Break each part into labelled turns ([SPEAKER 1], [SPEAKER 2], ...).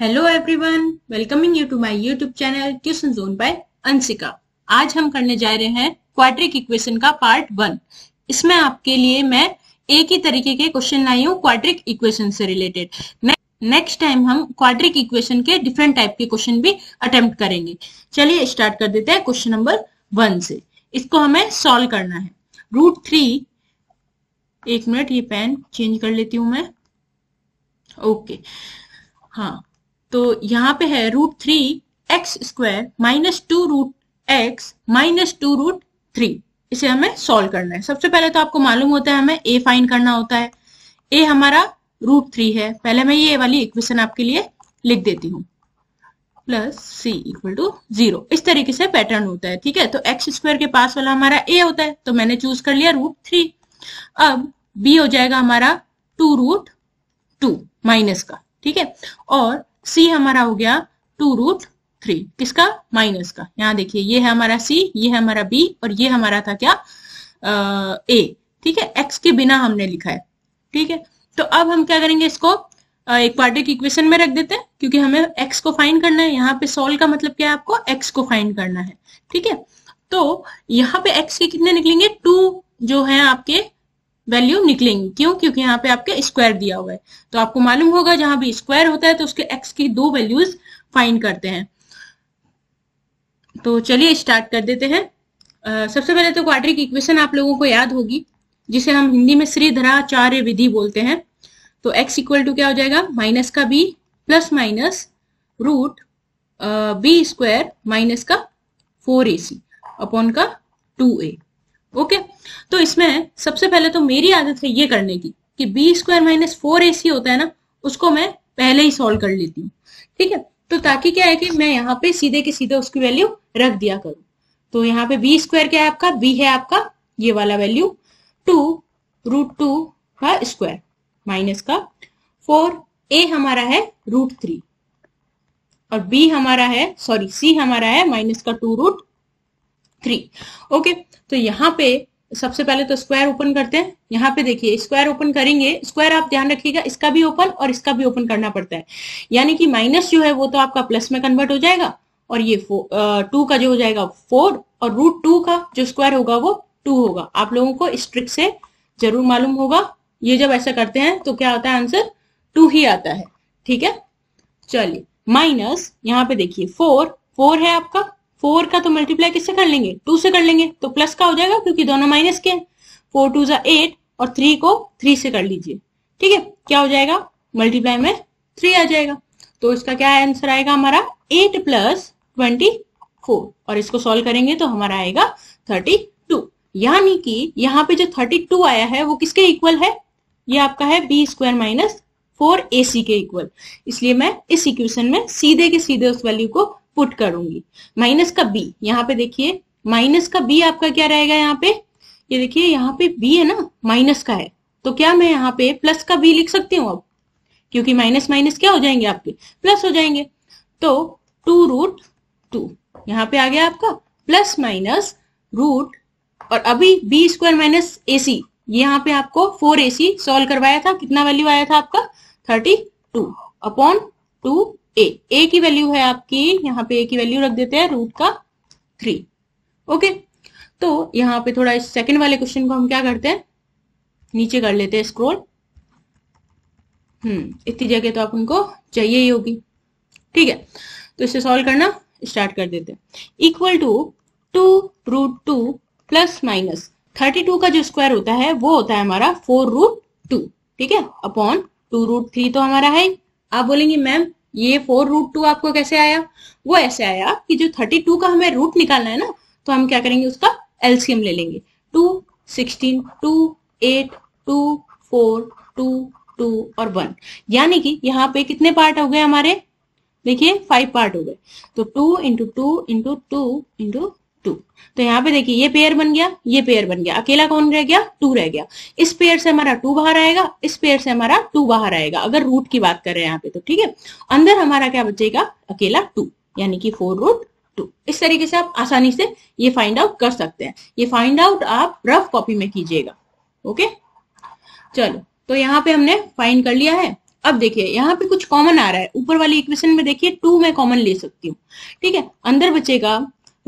[SPEAKER 1] Hello everyone welcoming you to my YouTube channel tuition zone by Anshika आज हम करने जा रहे हैं क्वाड्रिक इक्वेशन का पार्ट वन इसमें आपके लिए मैं एक ही तरीके के क्वेश्चन लाई हूँ क्वाड्रिक इक्वेशन से रिलेटेड नेक्स्ट टाइम हम क्वाड्रिक इक्वेशन के डिफरेंट टाइप के क्वेश्चन भी अटेम्प्ट करेंगे चलिए स्टार्ट कर देते हैं क्वेश्चन नंबर वन से इसको हमें सॉल्व करना है रूट थ्री एक मिनट ये पेन चेंज कर लेती हूं मैं ओके हाँ तो यहाँ पे है root three x square minus two root x minus two root three इसे हमें सॉल्व करना है सबसे पहले तो आपको मालूम होता है हमें ए फाइन करना होता है ए हमारा रूट थ्री है पहले मैं ये वाली इक्वेशन आपके लिए लिख देती हूँ plus C equal to zero इस तरीके से पैटर्न होता है ठीक है तो एक्स स्क्वायर के पास वाला हमारा ए होता है तो मैंने चूज कर लिया रूट थ्री अब बी हो जाएगा हमारा टू रूट टू माइनस का ठीक है और सी हमारा हो गया टू रूट थ्री किसका माइनस का यहाँ देखिए ये है हमारा सी ये है हमारा बी और ये हमारा था क्या ए ठीक है एक्स के बिना हमने लिखा है ठीक है तो अब हम क्या करेंगे इसको एक पार्टिक इक्वेशन में रख देते हैं क्योंकि हमें एक्स को फाइंड करना है यहाँ पे सोल्व का मतलब क्या है आपको एक्स को फाइंड करना है ठीक है तो यहाँ पे एक्स के कितने निकलेंगे टू जो है आपके वैल्यू निकलेंगी क्यों क्योंकि यहाँ पे आपके स्क्वायर दिया हुआ है तो आपको मालूम होगा जहां भी स्क्वायर होता है तो उसके एक्स की दो वैल्यूज फाइंड करते हैं तो चलिए स्टार्ट कर देते हैं सबसे पहले तो क्वाड्रिक इक्वेशन आप लोगों को याद होगी जिसे हम हिंदी में श्रीधराचार्य विधि बोलते हैं तो x इक्वल टू क्या हो जाएगा माइनस का b plus minus root B square minus का फोर ए सी अपॉन का टू ए ओके तो इसमें सबसे पहले तो मेरी आदत है ये करने की कि बी स्क्वायर माइनस फोर ए सी होता है ना उसको मैं पहले ही सॉल्व कर लेती हूँ ठीक है तो ताकि क्या है कि मैं यहाँ पे सीधे के सीधे उसकी वैल्यू रख दिया करूं तो यहाँ पे बी स्क्वायर क्या है आपका बी है आपका ये वाला वैल्यू टू रूट टू का स्क्वायर माइनस का फोर ए हमारा है रूट थ्री और बी हमारा है सॉरी सी हमारा है माइनस का टू रूट थ्री ओके तो यहाँ पे सबसे पहले तो स्क्वायर ओपन करते हैं यहाँ पे देखिए स्क्वायर ओपन करेंगे स्क्वायर आप ध्यान रखिएगा इसका भी ओपन और इसका भी ओपन करना पड़ता है यानी कि माइनस जो है वो तो आपका प्लस में कन्वर्ट हो जाएगा और ये टू का जो हो जाएगा फोर और रूट टू का जो स्क्वायर होगा वो टू होगा आप लोगों को इस ट्रिक से जरूर मालूम होगा ये जब ऐसा करते हैं तो क्या होता है आंसर टू ही आता है ठीक है चलिए माइनस यहाँ पे देखिए फोर फोर है आपका फोर का तो मल्टीप्लाई किससे कर लेंगे टू से कर लेंगे तो प्लस का हो जाएगा क्योंकि दोनों माइनस के फोर टू जो एट और थ्री को थ्री से कर लीजिए ठीक है क्या हो जाएगा मल्टीप्लाई में थ्री आ जाएगा तो इसका क्या आंसर आएगा हमारा एट प्लस ट्वेंटी फोर और इसको सॉल्व करेंगे तो हमारा आएगा थर्टी टू यानी कि यहाँ पे जो थर्टी टू आया है वो किसके इक्वल है ये आपका है बी स्क्वायर माइनस फोर ए सी के इक्वल इसलिए मैं इस इक्वेशन में सीधे के सीधे उस वैल्यू को पुट करूंगी माइनस का बी यहाँ पे देखिए माइनस का बी आपका क्या रहेगा यहाँ पे ये देखिए यहाँ पे बी है ना माइनस का है तो क्या मैं यहाँ पे प्लस का बी लिख सकती हूँ अब क्योंकि माइनस माइनस क्या हो जाएंगे आपके प्लस हो जाएंगे तो टू रूट टू यहाँ पे आ गया आपका प्लस माइनस रूट और अभी B square minus A C यहाँ पे आपको फोर ए सी सोल्व करवाया था कितना वैल्यू आया था आपका thirty two upon two a a की वैल्यू है आपकी यहाँ पे ए की वैल्यू रख देते हैं रूट का थ्री ओके तो यहाँ पे थोड़ा इस सेकंड वाले क्वेश्चन को हम क्या करते हैं नीचे कर लेते हैं स्क्रोल हम्म इतनी जगह तो आप उनको चाहिए ही होगी ठीक है तो इसे सॉल्व करना स्टार्ट कर देते हैं equal to two root two plus minus thirty two का जो स्क्वायर होता है वो होता है हमारा फोर रूट टू ठीक है अपॉन टू रूट थ्री तो हमारा है आप बोलेंगे मैम ये फोर रूट टू आपको कैसे आया वो ऐसे आया कि जो थर्टी टू का हमें रूट निकालना है ना तो हम क्या करेंगे उसका एल्सियम ले लेंगे two sixteen two eight two four two two और वन यानी कि यहाँ पे कितने पार्ट हो गए हमारे देखिए फाइव पार्ट हो गए तो two into two into two into two तो यहाँ पे देखिए ये पेयर बन गया ये पेयर बन गया अकेला कौन रह गया टू रह गया इस पेयर से हमारा टू बाहर आएगा इस पेयर से हमारा टू बाहर आएगा अगर रूट की बात कर रहे हैं यहाँ पे तो ठीक है अंदर हमारा क्या बचेगा अकेला टू यानी कि फोर रूट टू इस तरीके से आप आसानी से ये फाइंड आउट कर सकते हैं ये फाइंड आउट आप रफ कॉपी में कीजिएगा ओके चलो तो यहाँ पे हमने फाइंड कर लिया है अब देखिए यहाँ पे कुछ कॉमन आ रहा है ऊपर वाली इक्वेशन में देखिए टू मैं कॉमन ले सकती हूँ ठीक है अंदर बचेगा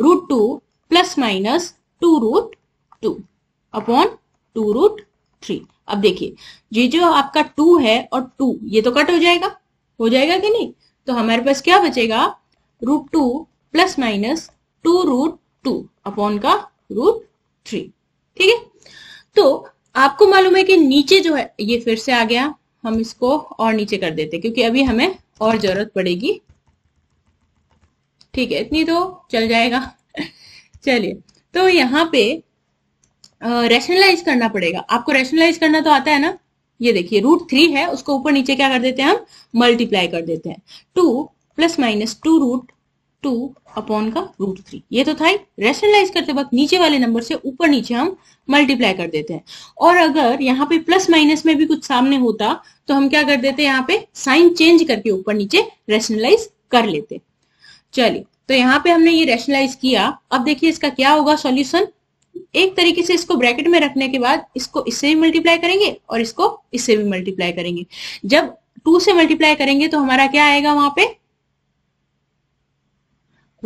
[SPEAKER 1] root two plus minus two root two upon two root three अब देखिए ये जो आपका टू है और टू ये तो कट हो जाएगा हो जाएगा कि नहीं तो हमारे पास क्या बचेगा root two plus minus two root two upon का रूट थ्री ठीक है तो आपको मालूम है कि नीचे जो है ये फिर से आ गया हम इसको और नीचे कर देते क्योंकि अभी हमें और जरूरत पड़ेगी ठीक है इतनी तो चल जाएगा चलिए तो यहाँ पे रैशनलाइज करना पड़ेगा आपको रैशनलाइज करना तो आता है ना ये देखिए रूट थ्री है उसको ऊपर नीचे क्या कर देते हैं हम मल्टीप्लाई कर देते हैं two plus minus two root two upon का रूट थ्री ये तो था ही रैशनलाइज करते वक्त नीचे वाले नंबर से ऊपर नीचे हम मल्टीप्लाई कर देते हैं और अगर यहाँ पे प्लस माइनस में भी कुछ सामने होता तो हम क्या कर देते हैं यहाँ पे साइन चेंज करके ऊपर नीचे रैशनलाइज कर लेते चलिए तो यहाँ पे हमने ये रेशनलाइज किया अब देखिए इसका क्या होगा सॉल्यूशन एक तरीके से इसको ब्रैकेट में रखने के बाद इसको इससे भी मल्टीप्लाई करेंगे और इसको इससे भी मल्टीप्लाई करेंगे जब टू से मल्टीप्लाई करेंगे तो हमारा क्या आएगा वहां पे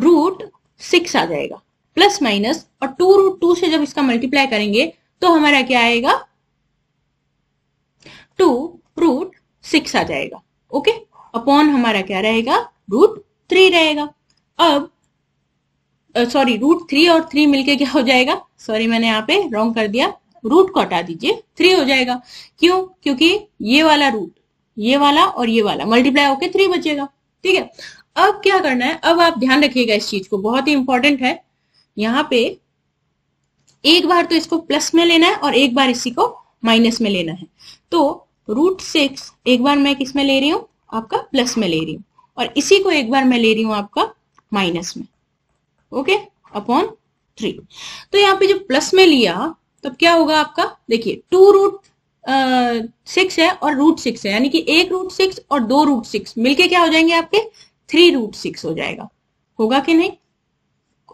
[SPEAKER 1] रूट सिक्स आ जाएगा प्लस माइनस और टू रूट टू से जब इसका मल्टीप्लाई करेंगे तो हमारा क्या आएगा टू रूट सिक्स आ जाएगा ओके अपॉन हमारा क्या रहेगा रूट थ्री रहेगा अब सॉरी रूट थ्री और थ्री मिलके क्या हो जाएगा सॉरी मैंने यहाँ पे रॉन्ग कर दिया रूट को हटा दीजिए थ्री हो जाएगा क्यों क्योंकि ये वाला रूट ये वाला और ये वाला मल्टीप्लाई होके थ्री बचेगा ठीक है अब क्या करना है अब आप ध्यान रखिएगा इस चीज को बहुत ही इंपॉर्टेंट है यहाँ पे एक बार तो इसको प्लस में लेना है और एक बार इसी को माइनस में लेना है तो रूट सिक्स एक बार मैं किस में ले रही हूं आपका प्लस में ले रही हूं और इसी को एक बार मैं ले रही हूं आपका माइनस में ओके अपॉन थ्री तो यहाँ पे जब प्लस में लिया तब क्या होगा आपका देखिए टू रूट सिक्स है और रूट सिक्स है यानी कि एक रूट सिक्स और दो रूट सिक्स मिलके क्या हो जाएंगे आपके थ्री रूट सिक्स हो जाएगा होगा कि नहीं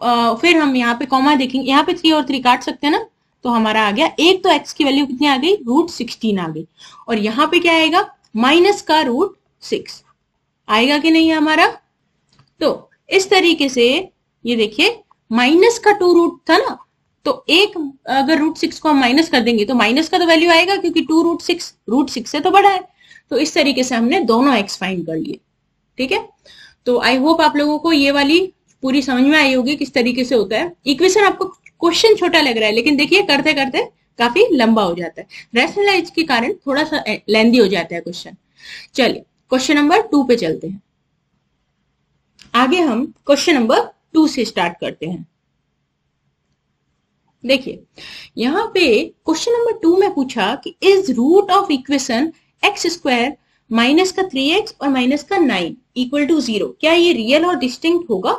[SPEAKER 1] आ, फिर हम यहाँ पे कॉमा देखेंगे यहाँ पे थ्री और थ्री काट सकते हैं ना तो हमारा आ गया एक तो एक्स की वैल्यू कितनी आ गई रूट सिक्सटीन आ गई और यहाँ पे क्या आएगा माइनस का रूट सिक्स आएगा कि नहीं हमारा तो इस तरीके से ये देखिए माइनस का टू रूट था ना तो एक अगर रूट सिक्स को हम माइनस कर देंगे तो माइनस का तो वैल्यू आएगा क्योंकि two root six root six से तो बड़ा है तो इस तरीके से हमने दोनों एक्स फाइंड कर लिए ठीक है तो आई होप आप लोगों को ये वाली पूरी समझ में आई होगी किस तरीके से होता है इक्वेशन आपको क्वेश्चन छोटा लग रहा है लेकिन देखिए करते करते काफी लंबा हो जाता है रैशनलाइज के कारण थोड़ा सा लेंदी हो जाता है क्वेश्चन चलिए क्वेश्चन नंबर टू पे चलते हैं आगे हम क्वेश्चन नंबर टू से स्टार्ट करते हैं देखिए यहां पे क्वेश्चन नंबर टू में पूछा कि is root of equation x square minus का थ्री एक्स और माइनस का नाइन इक्वल टू जीरो क्या ये रियल और डिस्टिंक्ट होगा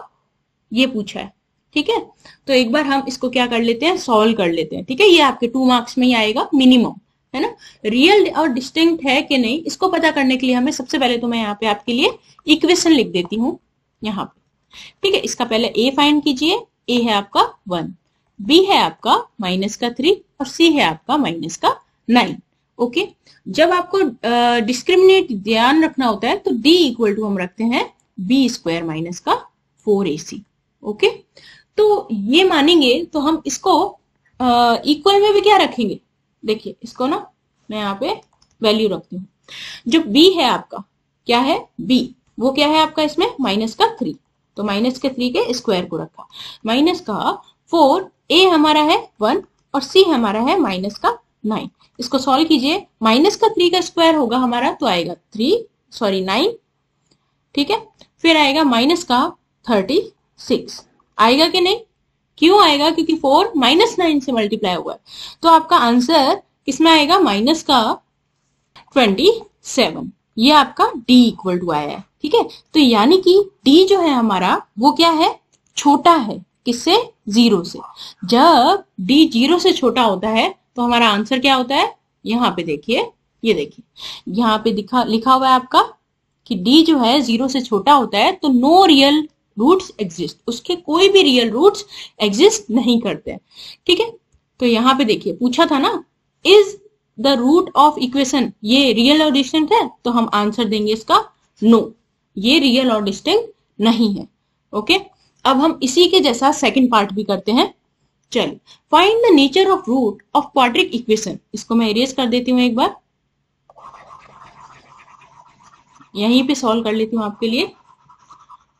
[SPEAKER 1] ये पूछा है ठीक है तो एक बार हम इसको क्या कर लेते हैं सॉल्व कर लेते हैं ठीक है ये आपके टू मार्क्स में ही आएगा मिनिमम है ना रियल और डिस्टिंक्ट है कि नहीं इसको पता करने के लिए हमें सबसे पहले तो मैं यहाँ पे आपके लिए इक्वेशन लिख देती हूँ यहाँ पे ठीक है इसका पहले ए फाइंड कीजिए ए है आपका वन बी है आपका माइनस का थ्री और सी है आपका माइनस का नाइन ओके जब आपको डिस्क्रिमिनेट ध्यान रखना होता है तो डी इक्वल टू हम रखते हैं बी स्क्वायर माइनस का फोर ए सी ओके तो ये मानेंगे तो हम इसको इक्वल में भी क्या रखेंगे देखिए इसको ना मैं यहाँ पे वैल्यू रखती हूँ जो बी है आपका क्या है बी वो क्या है आपका इसमें माइनस का थ्री तो माइनस के थ्री के स्क्वायर को रखा माइनस का फोर ए हमारा है वन और सी हमारा है माइनस का नाइन इसको सॉल्व कीजिए माइनस का थ्री का स्क्वायर होगा हमारा तो आएगा थ्री सॉरी नाइन ठीक है फिर आएगा माइनस का थर्टी सिक्स आएगा कि नहीं क्यों आएगा क्योंकि फोर माइनस नाइन से मल्टीप्लाई हुआ है तो आपका आंसर किसमें आएगा माइनस का ट्वेंटी सेवन ये आपका डी इक्वल टू आया है ठीक है तो यानी कि डी जो है हमारा वो क्या है छोटा है किससे जीरो से जब डी जीरो से छोटा होता है तो हमारा आंसर क्या होता है यहां पे देखिए ये देखिए यहां पे दिखा लिखा हुआ है आपका कि डी जो है जीरो से छोटा होता है तो नो रियल रूट्स एग्जिस्ट उसके कोई भी रियल रूट्स एग्जिस्ट नहीं करते ठीक है तो यहां पे देखिए पूछा था ना is the root of equation ये रियल और डिस्टेंट है तो हम आंसर देंगे इसका नो no. ये रियल और डिस्टिंग नहीं है ओके अब हम इसी के जैसा सेकेंड पार्ट भी करते हैं चलिए find the nature of root of quadratic equation इसको मैं इरेज कर देती हूँ एक बार यहीं पे सॉल्व कर लेती हूँ आपके लिए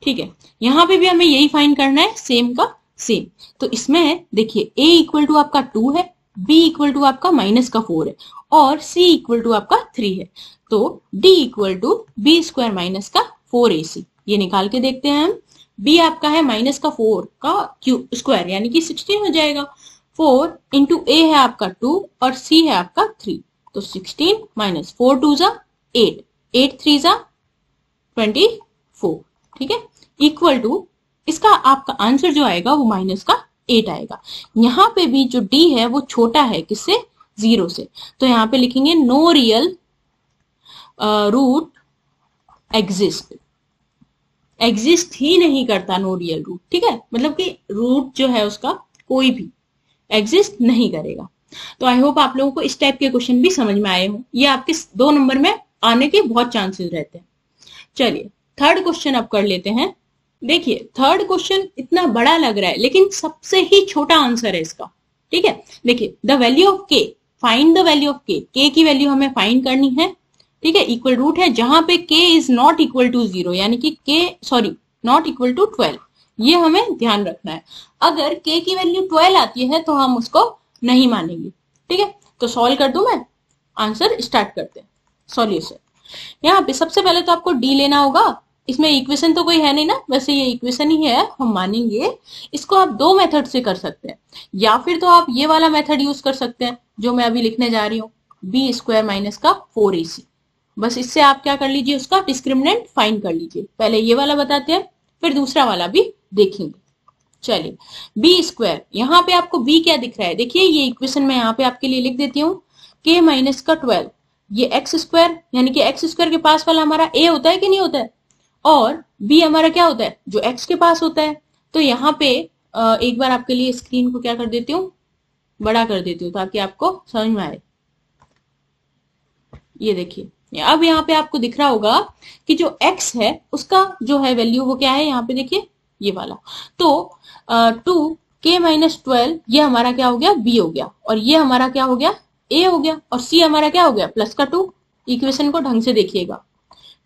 [SPEAKER 1] ठीक है यहाँ पे भी हमें यही फाइंड करना है सेम का सेम तो इसमें देखिए a इक्वल टू आपका टू है b इक्वल टू आपका माइनस का फोर है और c इक्वल टू आपका थ्री है तो d equal to b square minus का फोर ए सी ये निकाल के देखते हैं हम बी आपका है माइनस का फोर का क्यू स्क्वायर यानी कि सिक्सटीन हो जाएगा फोर इंटू ए है आपका टू और सी है आपका थ्री तो सिक्सटीन माइनस फोर टू जा एट एट थ्री जा ट्वेंटी फोर ठीक है इक्वल टू इसका आपका आंसर जो आएगा वो माइनस का एट आएगा यहाँ पे भी जो डी है वो छोटा है किससे जीरो से तो यहाँ पे लिखेंगे no real root exist exist ही नहीं करता नो रियल रूट ठीक है मतलब कि रूट जो है उसका कोई भी एग्जिस्ट नहीं करेगा तो आई होप आप लोगों को इस टाइप के क्वेश्चन भी समझ में आए हों ये आपके दो नंबर में आने के बहुत चांसेस रहते हैं चलिए थर्ड क्वेश्चन आप कर लेते हैं देखिए थर्ड क्वेश्चन इतना बड़ा लग रहा है लेकिन सबसे ही छोटा आंसर है इसका ठीक है देखिए the value of k find the value of k k की वैल्यू हमें फाइंड करनी है ठीक है इक्वल रूट है जहां पे k is not equal to zero यानी कि k sorry not equal to twelve ये हमें ध्यान रखना है अगर k की वैल्यू ट्वेल्व आती है तो हम उसको नहीं मानेंगे ठीक है तो सॉल्व कर दू मैं आंसर स्टार्ट करते हैं सॉल्यूशन यहाँ पे सबसे पहले तो आपको डी लेना होगा इसमें इक्वेशन तो कोई है नहीं ना वैसे ये इक्वेशन ही है हम मानेंगे इसको आप दो मेथड से कर सकते हैं या फिर तो आप ये वाला मेथड यूज कर सकते हैं जो मैं अभी लिखने जा रही हूँ बी स्क्वायर माइनस का फोर ए सी बस इससे आप क्या कर लीजिए उसका डिस्क्रिमिनेंट फाइन कर लीजिए पहले ये वाला बताते हैं फिर दूसरा वाला भी देखेंगे चलिए बी स्क्वायर यहाँ पे आपको बी क्या दिख रहा है देखिए ये इक्वेशन मैं यहाँ पे आपके लिए लिख देती हूँ के माइनस का ट्वेल्व ये एक्स स्क्वायर यानी कि एक्स स्क्वायर के पास वाला हमारा ए होता है कि नहीं होता है और बी हमारा क्या होता है जो एक्स के पास होता है तो यहाँ पे एक बार आपके लिए स्क्रीन को क्या कर देती हूँ बड़ा कर देती हूँ ताकि आपको समझ में आए ये देखिए अब यहाँ पे आपको दिख रहा होगा कि जो x है उसका जो है वैल्यू वो क्या है यहाँ पे देखिए ये वाला तो टू के माइनस ट्वेल्व ये हमारा क्या हो गया बी हो गया और ये हमारा क्या हो गया ए हो गया और सी हमारा क्या हो गया प्लस का टू इक्वेशन को ढंग से देखिएगा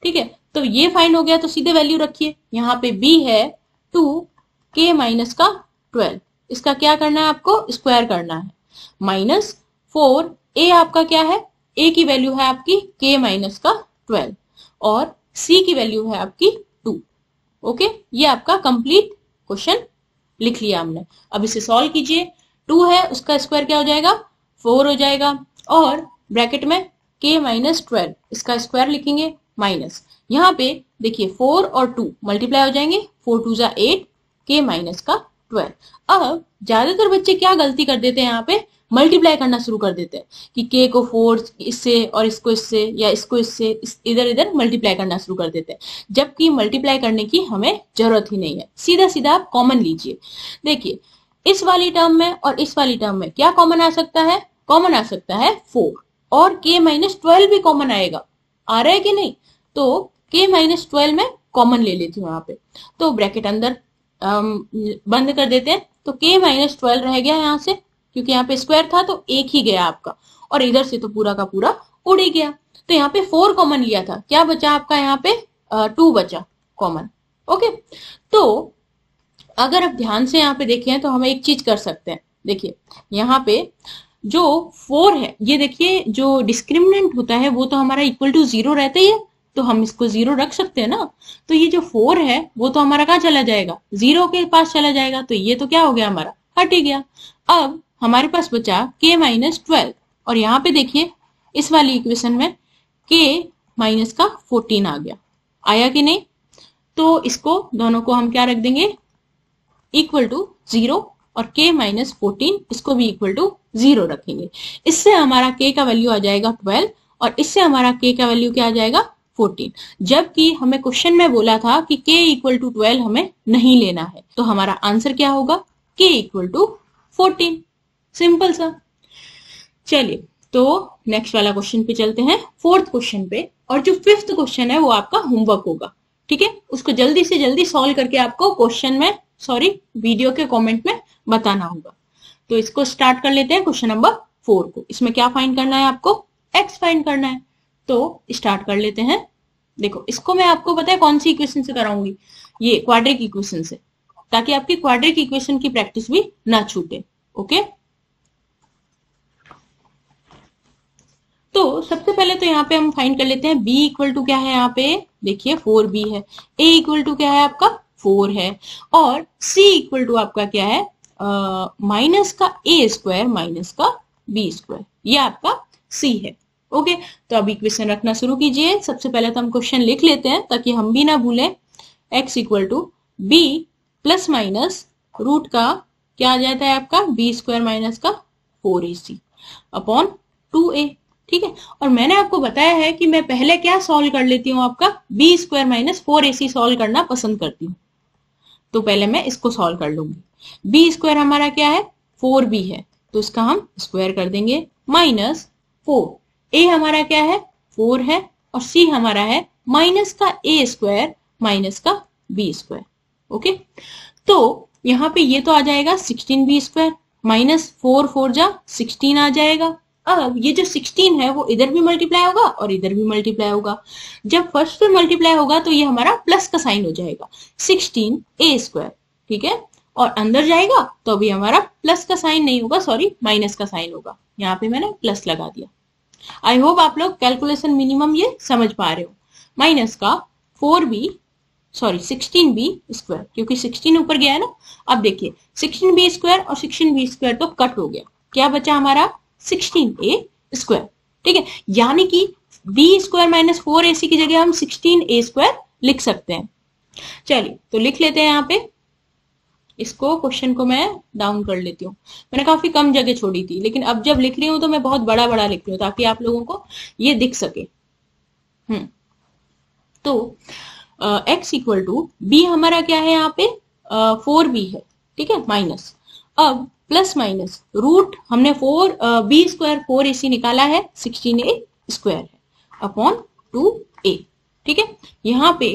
[SPEAKER 1] ठीक है तो ये फाइंड हो गया तो सीधे वैल्यू रखिए यहाँ पे बी है टू के माइनस का ट्वेल्व इसका क्या करना है आपको स्क्वायर करना है माइनस फोर ए आपका क्या है ए की वैल्यू है आपकी के माइनस का ट्वेल्व और सी की वैल्यू है आपकी टू ओके ये आपका कंप्लीट क्वेश्चन लिख लिया हमने अब इसे सॉल्व कीजिए टू है उसका स्क्वायर क्या हो जाएगा फोर हो जाएगा और ब्रैकेट में के माइनस ट्वेल्व इसका स्क्वायर लिखेंगे माइनस यहाँ पे देखिए फोर और टू मल्टीप्लाई हो जाएंगे फोर टू जा एट के माइनस का ट्वेल्व अब ज्यादातर बच्चे क्या गलती कर देते हैं यहाँ पे मल्टीप्लाई करना शुरू कर देते हैं कि के को फोर इससे और इसको इससे या इसको इससे इस इधर इधर मल्टीप्लाई करना शुरू कर देते हैं जबकि मल्टीप्लाई करने की हमें जरूरत ही नहीं है सीधा सीधा आप कॉमन लीजिए देखिए इस वाली टर्म में और इस वाली टर्म में क्या कॉमन आ सकता है कॉमन आ सकता है फोर और के माइनस ट्वेल्व भी कॉमन आएगा आ रहा है कि नहीं तो के माइनस ट्वेल्व में कॉमन ले लेती हूँ यहाँ पे तो ब्रैकेट अंदर आम, बंद कर देते हैं तो के माइनस ट्वेल्व रह गया यहाँ से क्योंकि यहाँ पे स्क्वायर था तो एक ही गया आपका और इधर से तो पूरा का पूरा उड़ ही गया तो यहाँ पे फोर कॉमन लिया था क्या बचा आपका यहाँ पे टू बचा कॉमन ओके तो अगर आप ध्यान से यहाँ पे देखें तो हम एक चीज कर सकते हैं देखिए यहाँ पे जो फोर है ये देखिए जो डिस्क्रिमिनेंट होता है वो तो हमारा इक्वल टू जीरो रहता ही है तो हम इसको जीरो रख सकते हैं ना तो ये जो फोर है वो तो हमारा कहाँ चला जाएगा जीरो के पास चला जाएगा तो ये तो क्या हो गया हमारा हट ही गया अब हमारे पास बचा के माइनस ट्वेल्व और यहाँ पे देखिए इस वाली इक्वेशन में के माइनस का फोर्टीन आ गया आया कि नहीं तो इसको दोनों को हम क्या रख देंगे इक्वल टू जीरो और k माइनस फोर्टीन इसको भी इक्वल टू जीरो रखेंगे इससे हमारा k का वैल्यू आ जाएगा ट्वेल्व और इससे हमारा k का वैल्यू क्या आ जाएगा फोर्टीन जबकि हमें क्वेश्चन में बोला था कि k इक्वल टू ट्वेल्व हमें नहीं लेना है तो हमारा आंसर क्या होगा k equal to fourteen simple सा चलिए तो नेक्स्ट वाला क्वेश्चन पे चलते हैं फोर्थ क्वेश्चन पे और जो फिफ्थ क्वेश्चन है वो आपका होमवर्क होगा ठीक है उसको जल्दी से जल्दी सॉल्व करके आपको क्वेश्चन में सॉरी वीडियो के कमेंट में बताना होगा तो इसको स्टार्ट कर लेते हैं क्वेश्चन नंबर फोर को इसमें क्या फाइंड करना है आपको एक्स फाइंड करना है तो स्टार्ट कर लेते हैं देखो इसको मैं आपको पता है कौन सी इक्वेशन से कराऊंगी ये क्वाड्रिक इक्वेशन से ताकि आपकी क्वाड्रिक इक्वेशन की प्रैक्टिस भी ना छूटे ओके तो सबसे पहले तो यहाँ पे हम फाइंड कर लेते हैं b इक्वल टू क्या है यहाँ पे देखिए फोर बी है a इक्वल टू क्या है आपका फोर है और c इक्वल टू आपका क्या है माइनस uh, का ए स्क्वायर माइनस का बी स्क्वायर ये आपका सी है ओके okay, तो अब इक्वेशन रखना शुरू कीजिए सबसे पहले तो हम क्वेश्चन लिख लेते हैं ताकि हम भी ना भूलें x equal to b plus minus root का क्या आ जाता है आपका बी स्क्वायर माइनस का four A C upon two a ठीक है और मैंने आपको बताया है कि मैं पहले क्या सॉल्व कर लेती हूँ आपका बी स्क्वायर माइनस फोर ए सी सॉल्व करना पसंद करती हूँ तो पहले मैं इसको सॉल्व कर लूंगी बी स्क्वायर हमारा क्या है फोर बी है तो इसका हम स्क्वायर कर देंगे माइनस फोर ए हमारा क्या है फोर है और सी हमारा है माइनस का ए स्क्वायर माइनस का बी स्क्वायर ओके तो यहाँ पे ये तो आ जाएगा sixteen b square minus four four जा सिक्सटीन आ जाएगा अब ये जो सिक्सटीन है वो इधर भी मल्टीप्लाई होगा और इधर भी मल्टीप्लाई होगा जब फर्स्ट पे मल्टीप्लाई होगा तो ये हमारा प्लस का साइन हो जाएगा सिक्सटीन ए स्क्वायर ठीक है और अंदर जाएगा तो अभी हमारा प्लस का साइन नहीं होगा सॉरी माइनस का साइन होगा यहाँ पे मैंने प्लस लगा दिया आई होप आप लोग कैलकुलेशन मिनिमम ये समझ पा रहे हो माइनस का four b sorry sixteen b square क्योंकि सिक्सटीन ऊपर गया है ना अब देखिए सिक्सटीन बी स्क्वायर और सिक्सटीन बी स्क्वायर तो कट हो गया क्या बचा हमारा सिक्सटीन ए स्क्वायर ठीक है यानी कि बी स्क्वायर माइनस फोर ए सी की जगह हम सिक्सटीन ए स्क्वायर लिख सकते हैं चलिए तो लिख लेते हैं यहाँ पे इसको क्वेश्चन को मैं डाउन कर लेती हूँ मैंने काफी कम जगह छोड़ी थी लेकिन अब जब लिख रही हूं तो मैं बहुत बड़ा बड़ा लिख रही हूँ ताकि आप लोगों को ये दिख सके हम्म तो एक्स इक्वल टू बी हमारा क्या है यहाँ पे फोर बी है ठीक है माइनस अब प्लस माइनस रूट हमने फोर बी स्क्वायर फोर ए सी निकाला है सिक्सटीन ए स्क्वायर है अपॉन टू ए ठीक है यहाँ पे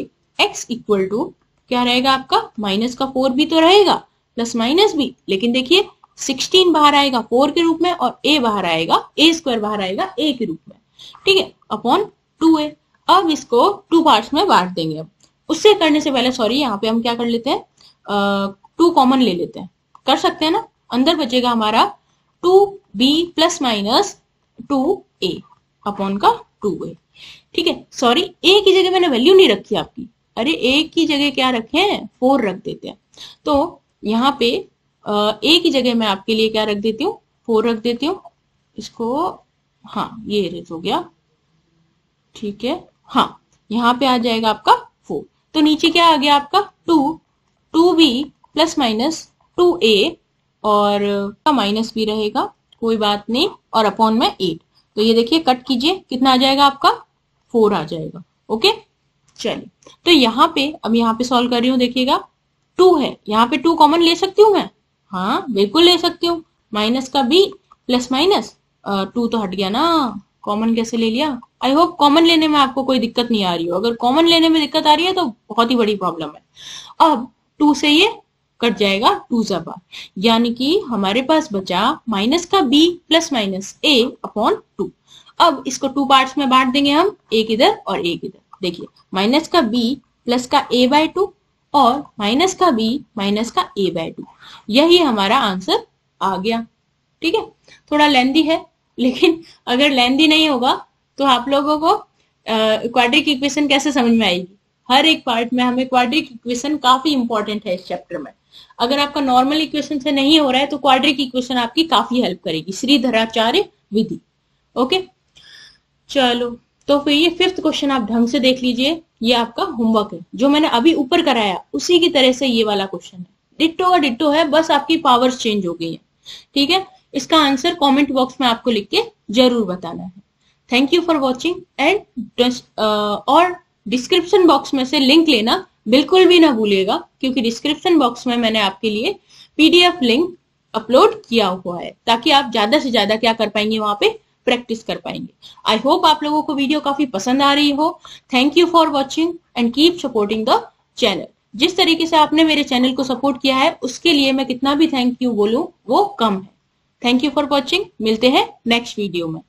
[SPEAKER 1] x इक्वल टू क्या रहेगा आपका माइनस का फोर भी तो रहेगा प्लस माइनस भी लेकिन देखिए सिक्सटीन बाहर आएगा फोर के रूप में और ए बाहर आएगा ए स्क्वायर बाहर आएगा ए के रूप में ठीक है अपॉन टू ए अब इसको टू पार्ट्स में बांट देंगे अब उससे करने से पहले सॉरी यहाँ पे हम क्या कर लेते हैं टू कॉमन ले लेते हैं कर सकते हैं ना अंदर बचेगा हमारा two b plus minus two a upon का टू ए ठीक है सॉरी ए की जगह मैंने वैल्यू नहीं रखी आपकी अरे ए की जगह क्या रखे हैं फोर रख देते हैं तो यहाँ पे ए की जगह मैं आपके लिए क्या रख देती हूँ फोर रख देती हूँ इसको हाँ ये इरेज हो गया ठीक है हाँ यहाँ पे आ जाएगा आपका फोर तो नीचे क्या आ गया आपका two two b plus minus two a और का माइनस भी रहेगा कोई बात नहीं और अपॉन में एट तो ये देखिए कट कीजिए कितना आ जाएगा आपका फोर आ जाएगा ओके चलिए तो यहाँ पे अब यहाँ पे सॉल्व कर रही हूँ देखिएगा टू है यहाँ पे टू कॉमन ले सकती हूँ मैं हाँ बिल्कुल ले सकती हूँ माइनस का बी प्लस माइनस टू तो हट गया ना कॉमन कैसे ले लिया आई होप कॉमन लेने में आपको कोई दिक्कत नहीं आ रही हो अगर कॉमन लेने में दिक्कत आ रही है तो बहुत ही बड़ी प्रॉब्लम है अब टू से ये कट जाएगा टू सा बार यानी कि हमारे पास बचा माइनस का b plus minus a upon two अब इसको टू पार्ट्स में बांट देंगे हम एक इधर और एक इधर देखिए माइनस का बी प्लस का ए बाय टू और माइनस का बी माइनस का ए बाय टू यही हमारा आंसर आ गया ठीक है थोड़ा लेंदी है लेकिन अगर लेंदी नहीं होगा तो आप लोगों को क्वाड्रिक इक्वेशन कैसे समझ में आएगी हर एक पार्ट में हमें क्वाड्रिक इक्वेशन काफी इंपॉर्टेंट है इस चैप्टर में अगर आपका नॉर्मल इक्वेशन से नहीं हो रहा है तो क्वाड्रिक इक्वेशन आपकी काफी हेल्प करेगी श्रीधराचार्य विधि ओके चलो तो फिर ये फिफ्थ क्वेश्चन आप ढंग से देख लीजिए ये आपका होमवर्क है जो मैंने अभी ऊपर कराया उसी की तरह से ये वाला क्वेश्चन है डिट्टो का डिट्टो है बस आपकी पावर्स चेंज हो गई है ठीक है इसका आंसर कमेंट बॉक्स में आपको लिख के जरूर बताना है thank you for watching and और डिस्क्रिप्शन बॉक्स में से लिंक लेना बिल्कुल भी ना भूलिएगा क्योंकि डिस्क्रिप्शन बॉक्स में मैंने आपके लिए पीडीएफ लिंक अपलोड किया हुआ है ताकि आप ज्यादा से ज्यादा क्या कर पाएंगे वहां पे प्रैक्टिस कर पाएंगे आई होप आप लोगों को वीडियो काफी पसंद आ रही हो thank you for watching and keep supporting the channel जिस तरीके से आपने मेरे चैनल को सपोर्ट किया है उसके लिए मैं कितना भी थैंक यू बोलूँ वो कम है थैंक यू फॉर वॉचिंग मिलते हैं नेक्स्ट वीडियो में